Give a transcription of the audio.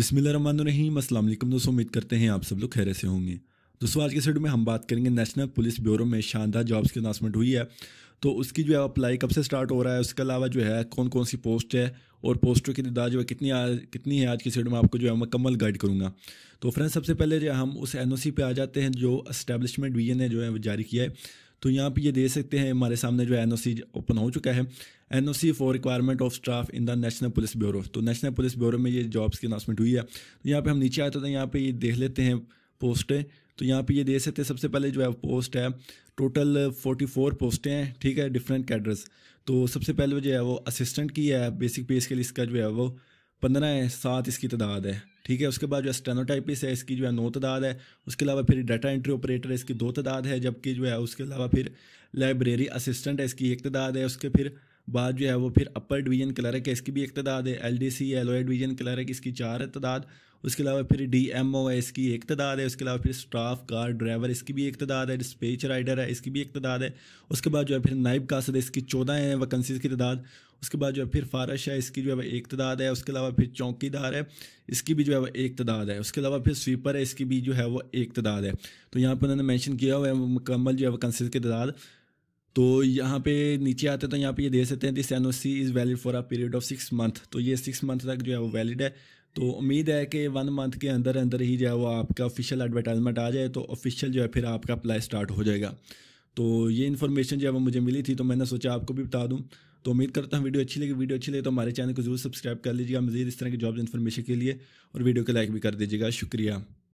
बिस्मिल अस्सलाम वालेकुम दोस्तों उम्मीद करते हैं आप सब लोग खैर से होंगे दोस्तों आज के सेड में हम बात करेंगे नेशनल पुलिस ब्यूरो में शानदार जॉब्स की अनाउंसमेंट हुई है तो उसकी जो है अप्लाई कब से स्टार्ट हो रहा है उसके अलावा जो है कौन कौन सी पोस्ट है और पोस्टों की तदाद जो है कितनी आ, कितनी है आज की सेड में आपको जो है मुकम्मल गाइड करूँगा तो फ्रेंड्स सबसे पहले जो हम उस एन ओ सी पे आ जाते हैं जो इस्टेबलिशमेंट वी ने जो है जारी किया है तो यहाँ पे ये दे सकते हैं हमारे सामने जो एन ओपन हो चुका है N O C for requirement of staff in the national police bureau तो नेशनल पुलिस ब्यूरो में ये जॉब्स की अनाउंसमेंट हुई है तो यहाँ पे हम नीचे आते थे तो यहाँ पे ये देख लेते हैं पोस्टें तो यहाँ पे ये दे सकते हैं सबसे पहले जो है पोस्ट है टोटल 44 पोस्टें हैं ठीक है डिफरेंट कैडर्स तो सबसे पहले जो है वो असिस्टेंट की है बेसिक पे स्केल इसका जो है वो पंद्रह है सात इसकी तादाद है ठीक है उसके बाद जो है स्टेनोटाइपिस है इसकी जो है नौ तादाद है उसके अलावा फिर डाटा एंट्री ऑपरेटर इसकी दो तादाद है जबकि जो है उसके अलावा फिर लाइब्रेरी असिस्टेंट है इसकी एक तादाद है उसके फिर बाद जो है वो फिर अपर डिवीजन क्लर्क है इसकी भी एक तदाद है L D C lower division clerk इसकी चार तदाद उसके अलावा फिर डी एम ओ है इसकी एक तदाद है उसके अलावा फिर स्टाफ कार ड्राइवर इसकी भी एक तदाद है डिस्पेच राइडर है इसकी भी एक तदाद है उसके बाद जो है फिर नाइब कासद इसकी चौदह है वैकेंसीज की तदाद उसके बाद जो है फिर फारश है इसकी जो है एक तदाद है उसके अलावा फिर चौकीदार है इसकी भी जो है वह तदाद है उसके अलावा फिर स्वीपर है इसकी भी जो है वो तदाद है तो यहाँ पर उन्होंने मैंशन किया हुआ है मुकम्मल जो है वैकेंसीज की तदाद तो यहाँ पे नीचे आते तो यहाँ पे ये दे सकते हैं this N is valid for a period of six month तो ये सिक्स मंथ तक जो है वो वैलिड है तो उम्मीद है कि वन मंथ के अंदर अंदर ही जो है वो आपका ऑफिशियल एडवर्टाइजमेंट आ जाए तो ऑफिशियल जो है फिर आपका अप्लाई स्टार्ट हो जाएगा तो ये इन्फॉर्मेशन जो है वो मुझे मिली थी तो मैंने सोचा आपको भी बता दूँ तो उम्मीद करता हूँ वीडियो अच्छी लगी वीडियो अच्छी लगी तो हमारे चैनल को जरूर सब्सक्राइब कर लीजिएगा मजीद इस तरह की जॉब्स इन्फॉर्मेशन के लिए और वीडियो को लाइक भी कर दीजिएगा शुक्रिया